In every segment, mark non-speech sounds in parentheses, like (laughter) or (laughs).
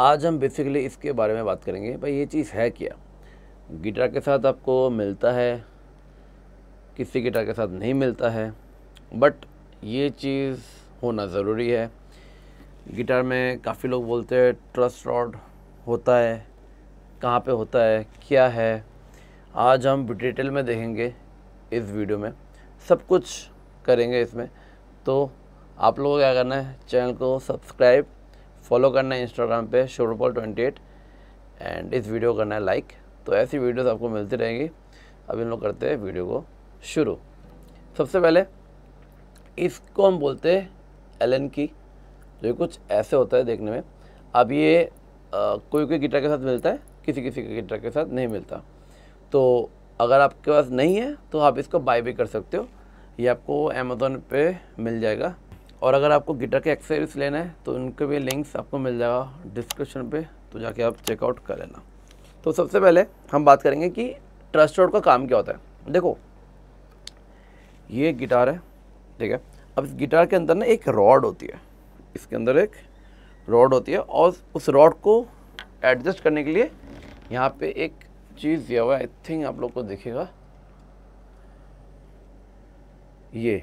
आज हम बेसिकली इसके बारे में बात करेंगे भाई ये चीज़ है क्या गिटार के साथ आपको मिलता है किसी गिटार के साथ नहीं मिलता है बट ये चीज़ होना ज़रूरी है गिटार में काफ़ी लोग बोलते हैं ट्रस्ट रॉड होता है कहाँ पे होता है क्या है आज हम डिटेल में देखेंगे इस वीडियो में सब कुछ करेंगे इसमें तो आप लोगों को क्या करना है चैनल को सब्सक्राइब फॉलो करना है इंस्टाग्राम पे शोरपॉल ट्वेंटी एट एंड इस वीडियो करना है लाइक तो ऐसी वीडियोस आपको मिलती रहेंगी अब इन लोग करते हैं वीडियो को शुरू सबसे पहले इसको हम बोलते हैं एलन की जो कुछ ऐसे होता है देखने में अब ये आ, कोई कोई गिटार के साथ मिलता है किसी किसी के गिटार के साथ नहीं मिलता तो अगर आपके पास नहीं है तो आप इसको बाय भी कर सकते हो ये आपको अमेज़ोन पे मिल जाएगा और अगर आपको गिटार के एक्सेसरीज लेना है तो उनके भी लिंक्स आपको मिल जाएगा डिस्क्रिप्शन पे तो जाके आप चेकआउट कर लेना तो सबसे पहले हम बात करेंगे कि ट्रस्ट रोड का काम क्या होता है देखो ये गिटार है ठीक है अब इस गिटार के अंदर ना एक रॉड होती है इसके अंदर एक रॉड होती है और उस रॉड को एडजस्ट करने के लिए यहाँ पे एक चीज़ दिया हुआ है आई थिंक आप लोग को दिखेगा ये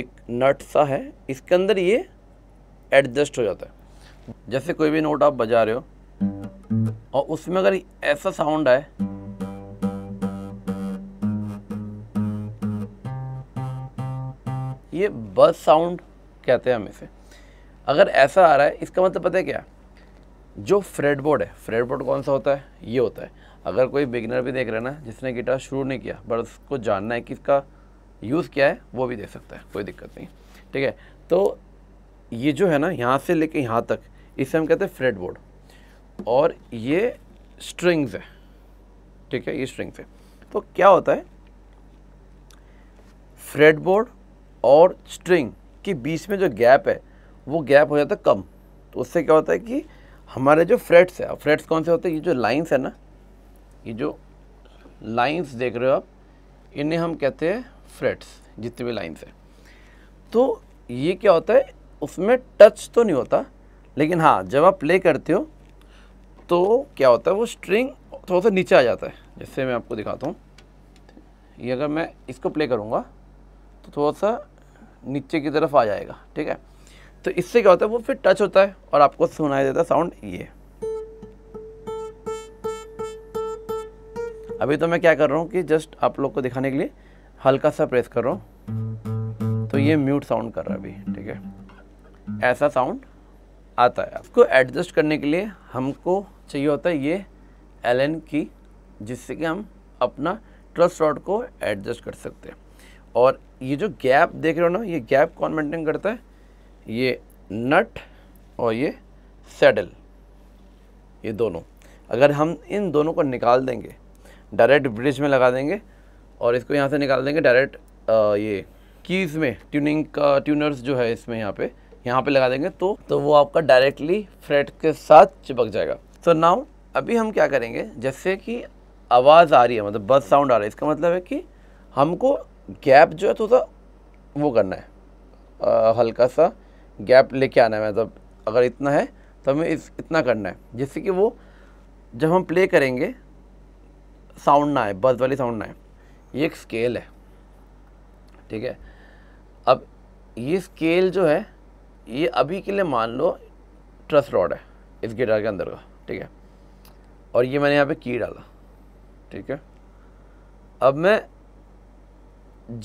एक नट सा है इसके अंदर ये एडजस्ट हो जाता है जैसे कोई भी नोट आप बजा रहे हो और उसमें अगर ऐसा साउंड आए ये बस साउंड कहते हैं हम इसे अगर ऐसा आ रहा है इसका मतलब पता है क्या जो फ्रेडबोर्ड है फ्रेडबोर्ड कौन सा होता है ये होता है अगर कोई बिगिनर भी देख रहे हैं ना जिसने गिटार शुरू नहीं किया बट उसको जानना है कि इसका यूज़ किया है वो भी दे सकता है कोई दिक्कत नहीं ठीक है तो ये जो है ना यहाँ से लेके यहाँ तक इसे हम कहते हैं फ्रेड बोर्ड और ये स्ट्रिंग्स है ठीक है ये स्ट्रिंग्स है तो क्या होता है फ्रेड बोर्ड और स्ट्रिंग के बीच में जो गैप है वो गैप हो जाता है कम तो उससे क्या होता है कि हमारे जो फ्रेट्स है फ्रेट्स कौन से होते हैं ये जो लाइंस है ना ये जो लाइंस देख रहे हो आप इन्हें हम कहते हैं फ्रेट्स जितनी भी लाइन्स है तो ये क्या होता है उसमें टच तो नहीं होता लेकिन हाँ जब आप प्ले करते हो तो क्या होता है वो स्ट्रिंग थोड़ा सा नीचे आ जाता है जैसे मैं आपको दिखाता हूँ ये अगर मैं इसको प्ले करूँगा तो थोड़ा सा नीचे की तरफ आ जाएगा ठीक है तो इससे क्या होता है वो फिर टच होता है और आपको सुनाई देता है साउंड ये अभी तो मैं क्या कर रहा हूँ कि जस्ट आप लोग को दिखाने के लिए हल्का सा प्रेस करो तो ये म्यूट साउंड कर रहा अभी ठीक है ऐसा साउंड आता है इसको एडजस्ट करने के लिए हमको चाहिए होता है ये एल की जिससे कि हम अपना ट्रस्ट रॉड को एडजस्ट कर सकते हैं और ये जो गैप देख रहे हो ना ये गैप कौन मेंटेन करता है ये नट और ये सैडल ये दोनों अगर हम इन दोनों को निकाल देंगे डायरेक्ट ब्रिज में लगा देंगे और इसको यहाँ से निकाल देंगे डायरेक्ट ये कीज़ में ट्यूनिंग का ट्यूनर्स जो है इसमें यहाँ पे यहाँ पे लगा देंगे तो तो वो आपका डायरेक्टली फ्रेट के साथ चिपक जाएगा सो so नाउ अभी हम क्या करेंगे जैसे कि आवाज़ आ रही है मतलब बस साउंड आ रहा है इसका मतलब है कि हमको गैप जो है थोड़ा तो वो करना है आ, हल्का सा गैप लेके आना है मतलब अगर इतना है तो हमें इस इतना करना है जिससे कि वो जब हम प्ले करेंगे साउंड ना आए बस वाली साउंड ना आए ये एक स्केल है ठीक है अब ये स्केल जो है ये अभी के लिए मान लो ट्रस रॉड है इस गिटार के अंदर का ठीक है और ये मैंने यहाँ पे की डाला ठीक है अब मैं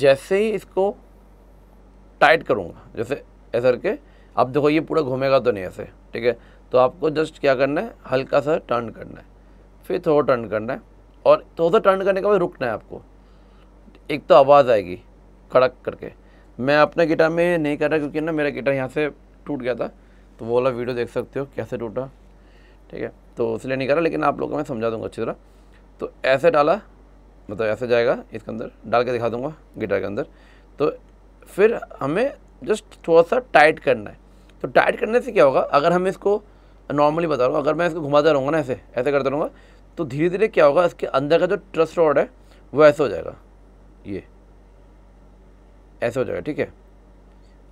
जैसे ही इसको टाइट करूँगा जैसे ऐसा करके अब देखो ये पूरा घूमेगा तो नहीं ऐसे ठीक है तो आपको जस्ट क्या करना है हल्का सा टर्न करना है फिर थोड़ा टर्न करना है और थोड़ा सा टर्न करने के बाद रुकना है आपको एक तो आवाज़ आएगी कड़क करके मैं अपने गिटार में नहीं कर रहा क्योंकि ना मेरा गिटार यहाँ से टूट गया था तो वो वाला वीडियो देख सकते हो कैसे टूटा ठीक है तो इसलिए नहीं कर रहा लेकिन आप लोग को मैं समझा दूँगा अच्छी तरह तो ऐसे डाला मतलब ऐसे जाएगा इसके अंदर डाल के दिखा दूँगा गिटार के अंदर तो फिर हमें जस्ट थोड़ा सा टाइट करना है तो टाइट करने से क्या होगा अगर हम इसको नॉर्मली बता रहा अगर मैं इसको घुमाता रहूँगा ना ऐसे ऐसे करता रहूँगा तो धीरे धीरे क्या होगा इसके अंदर का जो ट्रस्ट रॉड है वो ऐसे हो जाएगा ये ऐसे हो जाएगा ठीक है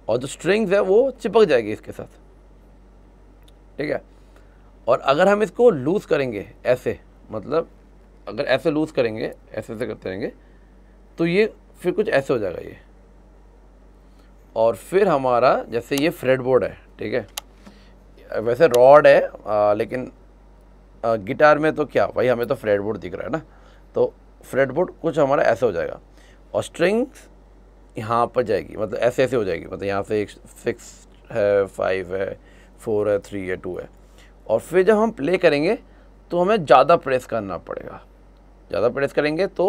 और जो स्ट्रिंग्स है वो चिपक जाएगी इसके साथ ठीक है और अगर हम इसको लूज़ करेंगे ऐसे मतलब अगर ऐसे लूज़ करेंगे ऐसे ऐसे करते रहेंगे तो ये फिर कुछ ऐसे हो जाएगा ये और फिर हमारा जैसे ये फ्रेड बोर्ड है ठीक है वैसे रॉड है आ, लेकिन आ, गिटार में तो क्या भाई हमें तो फ्रेड बोर्ड दिख रहा है ना तो फ्रेड बोर्ड कुछ हमारा ऐसे हो जाएगा और स्ट्रिंग्स यहाँ पर जाएगी मतलब ऐसे ऐसे हो जाएगी मतलब यहाँ से एक सिक्स है फाइव है फोर है थ्री है टू है और फिर जब हम प्ले करेंगे तो हमें ज़्यादा प्रेस करना पड़ेगा ज़्यादा प्रेस करेंगे तो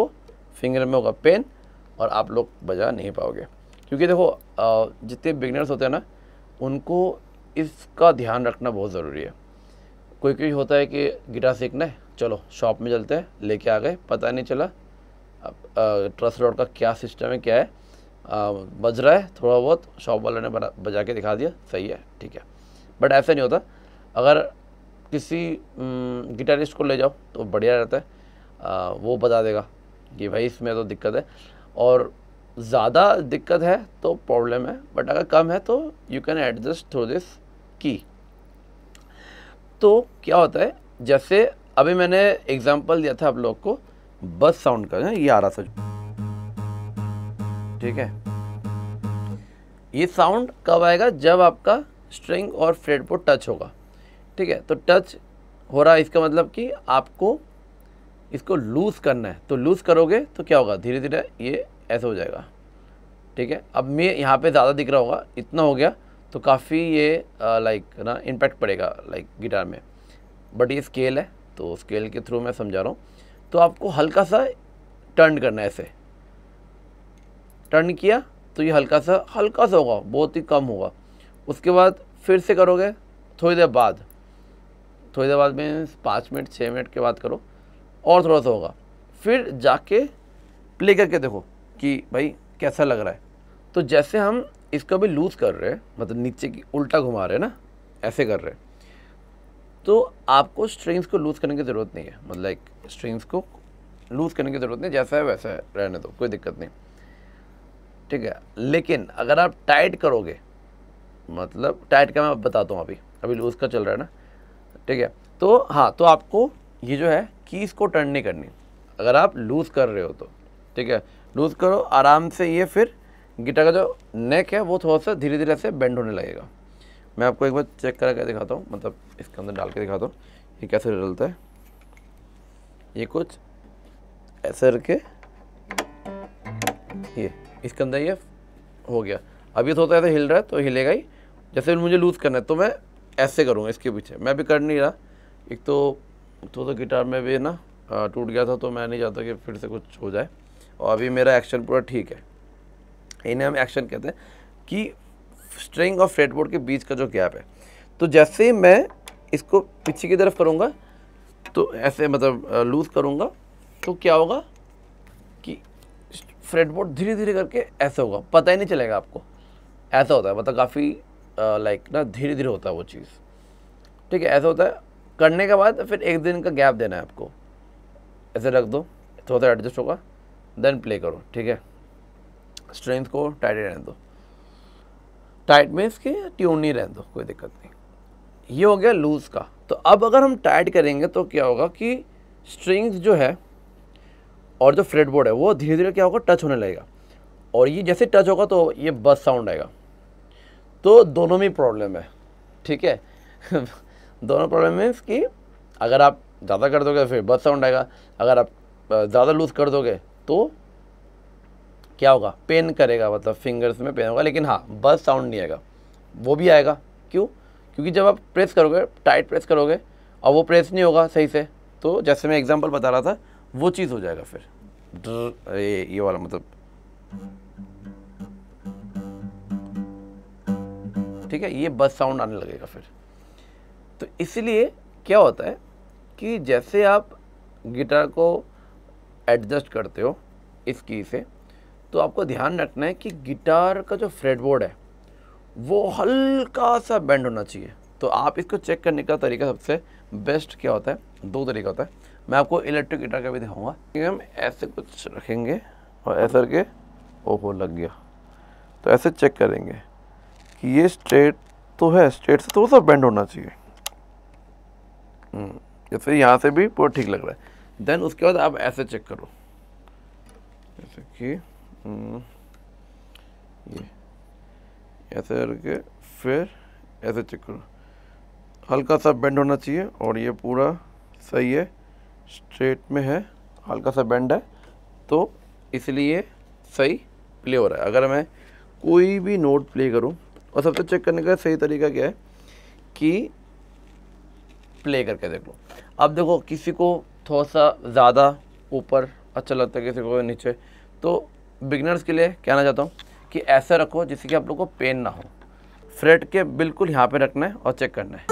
फिंगर में होगा पेन और आप लोग बजा नहीं पाओगे क्योंकि देखो जितने बिगनर्स होते हैं ना उनको इसका ध्यान रखना बहुत ज़रूरी है कोई कोई होता है कि गिटार सीखना है चलो शॉप में चलते हैं लेके आ गए पता नहीं चला ट्रस्ट रोड का क्या सिस्टम है क्या है आ, बज रहा है थोड़ा बहुत शॉप वाले ने बजा के दिखा दिया सही है ठीक है बट ऐसा नहीं होता अगर किसी गिटारिस्ट को ले जाओ तो बढ़िया रहता है आ, वो बता देगा कि भाई इसमें तो दिक्कत है और ज़्यादा दिक्कत है तो प्रॉब्लम है बट अगर कम है तो you can adjust through this key तो क्या होता है जैसे अभी मैंने एग्ज़ाम्पल दिया था आप लोग को बस साउंड का ये आ रहा था ठीक है ये साउंड कब आएगा जब आपका स्ट्रिंग और फ्रेड पर टच होगा ठीक है तो टच हो रहा है इसका मतलब कि आपको इसको लूज़ करना है तो लूज़ करोगे तो क्या होगा धीरे धीरे ये ऐसा हो जाएगा ठीक है अब मैं यहाँ पे ज़्यादा दिख रहा होगा इतना हो गया तो काफ़ी ये लाइक ना इम्पैक्ट पड़ेगा लाइक गिटार में बट ये स्केल है तो स्केल के थ्रू मैं समझा रहा हूँ तो आपको हल्का सा टर्न करना है ऐसे टर्न किया तो ये हल्का सा हल्का सा होगा बहुत ही कम होगा उसके बाद फिर से करोगे थोड़ी देर बाद थोड़ी देर बाद में पाँच मिनट छः मिनट के बाद करो और थोड़ा सा होगा फिर जाके प्ले करके देखो कि भाई कैसा लग रहा है तो जैसे हम इसको भी लूज़ कर रहे हैं मतलब नीचे की उल्टा घुमा रहे हैं ना ऐसे कर रहे हैं तो आपको स्ट्रिंग्स को लूज़ करने की ज़रूरत नहीं है मतलब स्ट्रिंग्स को लूज़ करने की ज़रूरत नहीं जैसा है वैसा है रहने दो कोई दिक्कत नहीं ठीक है लेकिन अगर आप टाइट करोगे मतलब टाइट का मैं बताता हूँ अभी अभी लूज़ का चल रहा है ना ठीक है तो हाँ तो आपको ये जो है कि इसको टर्न नहीं करनी अगर आप लूज़ कर रहे हो तो ठीक है लूज़ करो आराम से ये फिर गिटार का जो नेक है वो थोड़ा सा धीरे धीरे से बेंड होने लगेगा मैं आपको एक बार चेक करके दिखाता हूँ मतलब इसके अंदर डाल के दिखाता हूँ ये कैसे रिजल्ट है ये कुछ ऐसे करके ये इसके अंदर ये हो गया अब ये थोड़ा ऐसे हिल रहा है तो हिलेगा ही जैसे मुझे लूज़ करना है तो मैं ऐसे करूँगा इसके पीछे मैं भी कर नहीं रहा एक तो थोड़ा तो सा तो गिटार में भी ना टूट गया था तो मैं नहीं चाहता कि फिर से कुछ हो जाए और अभी मेरा एक्शन पूरा ठीक है इन्हें हम एक्शन कहते हैं कि स्ट्रिंग और फ्रेडबोर्ड के बीच का जो गैप है तो जैसे ही मैं इसको पीछे की तरफ करूँगा तो ऐसे मतलब लूज़ करूँगा तो क्या होगा कि फ्रेडबोर्ड धीरे धीरे करके ऐसे होगा पता ही नहीं चलेगा आपको ऐसा होता है मतलब काफ़ी लाइक ना धीरे धीरे होता है वो चीज़ ठीक है ऐसा होता है करने के बाद फिर एक दिन का गैप देना है आपको ऐसे रख दो थोड़ा सा एडजस्ट होगा देन प्ले करो ठीक है स्ट्रेंथ को टाइट रहने दो टाइट में इसके ट्यून नहीं रहने दो कोई दिक्कत नहीं ये हो गया लूज़ का तो अब अगर हम टाइट करेंगे तो क्या होगा कि स्ट्रिंग्स जो है और जो फ्रेडबोर्ड है वो धीरे धीरे क्या होगा टच होने लगेगा और ये जैसे टच होगा तो ये बस साउंड आएगा तो दोनों में प्रॉब्लम है ठीक है (laughs) दोनों प्रॉब्लम मीन्स कि अगर आप ज़्यादा कर दोगे फिर बस साउंड आएगा अगर आप ज़्यादा लूज़ कर दोगे तो क्या होगा पेन करेगा मतलब फिंगर्स में पेन होगा लेकिन हाँ बस साउंड नहीं आएगा वो भी आएगा क्यों क्योंकि जब आप प्रेस करोगे टाइट प्रेस करोगे और वो प्रेस नहीं होगा सही से तो जैसे मैं एग्जाम्पल बता रहा था वो चीज़ हो जाएगा फिर ये ये वाला मतलब ठीक है ये बस साउंड आने लगेगा फिर तो इसलिए क्या होता है कि जैसे आप गिटार को एडजस्ट करते हो इस की से तो आपको ध्यान रखना है कि गिटार का जो फ्रेडबोर्ड है वो हल्का सा बेंड होना चाहिए तो आप इसको चेक करने का तरीका सबसे बेस्ट क्या होता है दो तरीका होता है मैं आपको इलेक्ट्रिक गिटार का भी दिखाऊंगा हम ऐसे कुछ रखेंगे और ऐसा करके ओहो लग गया तो ऐसे चेक करेंगे कि ये स्ट्रेट तो है स्ट्रेट से थोड़ा सा बेंड होना चाहिए जैसे हम्म, यहाँ से भी पूरा ठीक लग रहा है देन उसके बाद आप ऐसे चेक करो जैसे कि हम्म, ये ऐसे करके फिर ऐसे चेक करो हल्का सा बेंड होना चाहिए और ये पूरा सही है स्ट्रेट में है हल्का सा बेंड है तो इसलिए सही प्ले हो रहा है अगर मैं कोई भी नोट प्ले करूं और सबसे चेक करने का सही तरीका क्या है कि प्ले करके देख लो अब देखो किसी को थोड़ा सा ज़्यादा ऊपर अच्छा लगता है किसी को नीचे तो बिगनर्स के लिए कहना चाहता हूँ कि ऐसे रखो जिससे कि आप लोग को पेन ना हो फ्रेट के बिल्कुल यहाँ पे रखना है और चेक करना है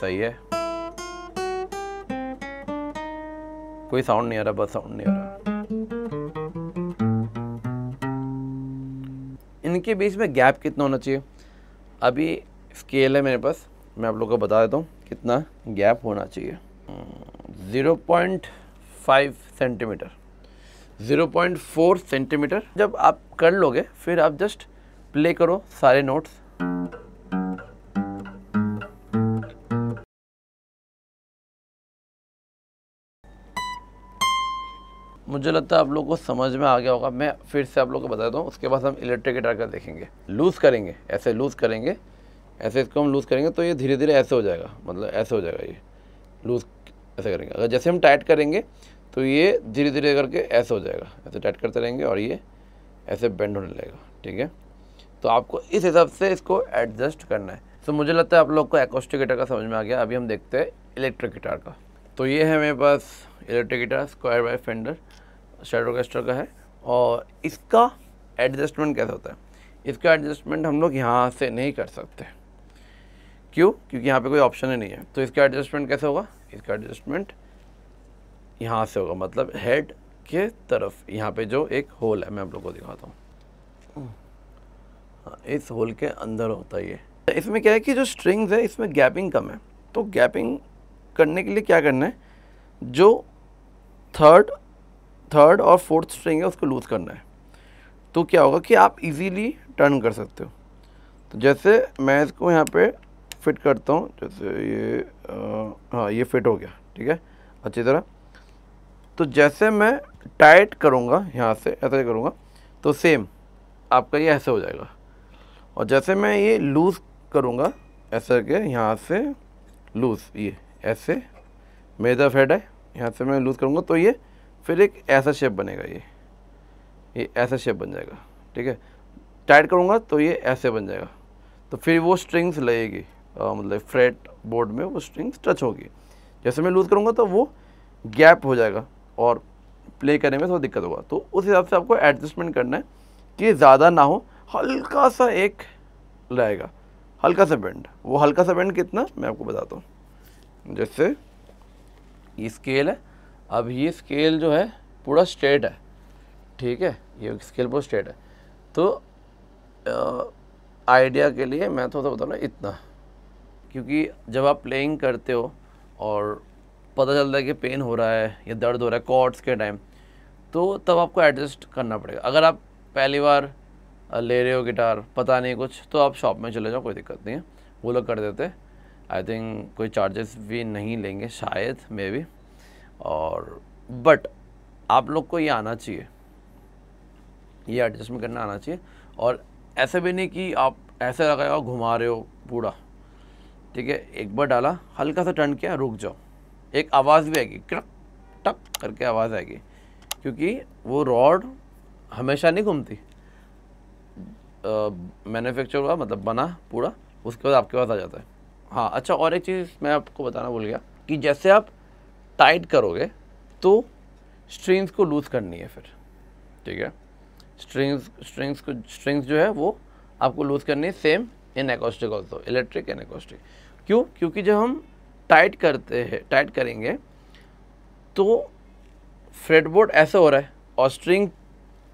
सही है कोई साउंड नहीं आ रहा बस साउंड नहीं आ रहा इनके बीच में गैप कितना होना चाहिए अभी स्केल है मेरे पास मैं आप लोग को बता देता हूँ कितना गैप होना चाहिए zero point five centimetre 0.4 centimetre जब आप कर लोगे फिर आप जस्ट प्ले करो सारे नोट्स मुझे लगता है आप लोगों को समझ में आ गया होगा मैं फिर से आप लोगों को बता हूँ उसके बाद हम इलेक्ट्रिक गिटार का देखेंगे लूज़ करेंगे ऐसे लूज़ करेंगे ऐसे इसको हम लूज़ करेंगे तो ये धीरे धीरे ऐसे हो जाएगा मतलब ऐसे हो जाएगा ये लूज़ ऐसे करेंगे अगर जैसे हम टाइट करेंगे तो ये धीरे धीरे करके ऐसे हो जाएगा ऐसे टाइट करते रहेंगे और ये ऐसे बेंड होने लगेगा ठीक है तो आपको इस हिसाब से इसको एडजस्ट करना है तो मुझे लगता है आप लोग को एकोस्टिक गिटार का समझ में आ गया अभी हम देखते हैं इलेक्ट्रिक गिटार का तो ये है मेरे पास electric guitar Squier by Fender shade orchestra का है और इसका एडजस्टमेंट कैसे होता है इसका एडजस्टमेंट हम लोग यहाँ से नहीं कर सकते क्यों क्योंकि यहाँ पे कोई ऑप्शन ही नहीं है तो इसका एडजस्टमेंट कैसे होगा इसका एडजस्टमेंट यहाँ से होगा मतलब हेड के तरफ यहाँ पे जो एक होल है मैं आप लोगों को दिखाता हूँ हाँ, इस होल के अंदर होता है ये इसमें क्या है कि जो स्ट्रिंग्स है इसमें गैपिंग कम है तो गैपिंग करने के लिए क्या करना है जो थर्ड थर्ड और फोर्थ स्ट्रिंग है उसको लूज़ करना है तो क्या होगा कि आप इजीली टर्न कर सकते हो तो जैसे मैं इसको यहाँ पे फिट करता हूँ जैसे ये आ, हाँ ये फिट हो गया ठीक है अच्छी तरह तो जैसे मैं टाइट करूँगा यहाँ से ऐसे करूँगा तो सेम आपका ये ऐसे हो जाएगा और जैसे मैं ये लूज़ करूँगा ऐसे करके यहाँ से लूज़ ये ऐसे मेजर फेड है यहाँ से मैं लूज़ करूँगा तो ये फिर एक ऐसा शेप बनेगा ये ये ऐसा शेप बन जाएगा ठीक है टाइट करूँगा तो ये ऐसे बन जाएगा तो फिर वो स्ट्रिंग्स लगेगी मतलब फ्रेट बोर्ड में वो स्ट्रिंग्स टच होगी जैसे मैं लूज़ करूँगा तो वो गैप हो जाएगा और प्ले करने में थोड़ा दिक्कत होगा तो उस हिसाब से आपको एडजस्टमेंट करना है कि ज़्यादा ना हो हल्का सा एक रहेगा हल्का सा बेंड वो हल्का सा बेंड कितना मैं आपको बताता हूँ जैसे ये स्केल है अब ये स्केल जो है पूरा स्ट्रेट है ठीक है ये स्केल पूरा स्ट्रेट है तो आइडिया के लिए मैं थोड़ा सा बताऊँ ना इतना क्योंकि जब आप प्लेइंग करते हो और पता चलता है कि पेन हो रहा है या दर्द हो रहा है कॉर्ड्स के टाइम तो तब आपको एडजस्ट करना पड़ेगा अगर आप पहली बार ले रहे हो गिटार पता नहीं कुछ तो आप शॉप में चले जाओ कोई दिक्कत नहीं है वो लोग कर देते आई थिंक कोई चार्जेस भी नहीं लेंगे शायद मे भी और बट आप लोग को ये आना चाहिए ये एडजस्टमेंट करना आना चाहिए और ऐसे भी नहीं कि आप ऐसे लगाओ घुमा रहे हो पूरा ठीक है एक बार डाला हल्का सा टर्न किया रुक जाओ एक आवाज़ भी आएगी क्रक टक करके आवाज़ आएगी क्योंकि वो रॉड हमेशा नहीं घूमती मैन्युफैक्चर हुआ मतलब बना पूरा उसके बाद आपके पास आ जाता है हाँ अच्छा और एक चीज़ मैं आपको बताना भूल गया कि जैसे आप टाइट करोगे तो स्ट्रिंग्स को लूज़ करनी है फिर ठीक है स्ट्रिंग्स स्ट्रिंग्स को स्ट्रिंग्स जो है वो आपको लूज़ करनी है same in acoustic also electric and acoustic क्यों क्योंकि जब हम टाइट करते हैं टाइट करेंगे तो फ्रेडबोर्ड ऐसा हो रहा है और स्ट्रिंग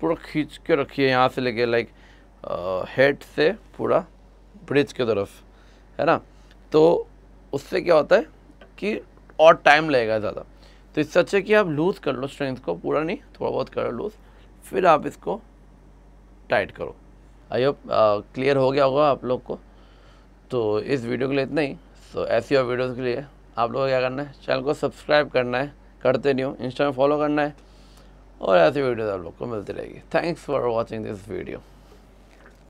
पूरा खींच के रखिए यहाँ से लेके लाइक हेड से पूरा ब्रिज की तरफ है ना तो उससे क्या होता है कि और टाइम लगेगा ज़्यादा तो इससे अच्छा कि आप लूज़ कर लो स्ट्रेंथ को पूरा नहीं थोड़ा बहुत करो लूज़ फिर आप इसको टाइट करो आई होप क्लियर हो गया होगा आप लोग को तो इस वीडियो के लिए इतना ही सो तो ऐसी और वीडियोज़ के लिए आप लोगों को क्या करना है चैनल को सब्सक्राइब करना है करते नहीं हो इंस्टा में फॉलो करना है और ऐसी वीडियोज़ आप लोग को मिलती रहेगी thanks for watching this video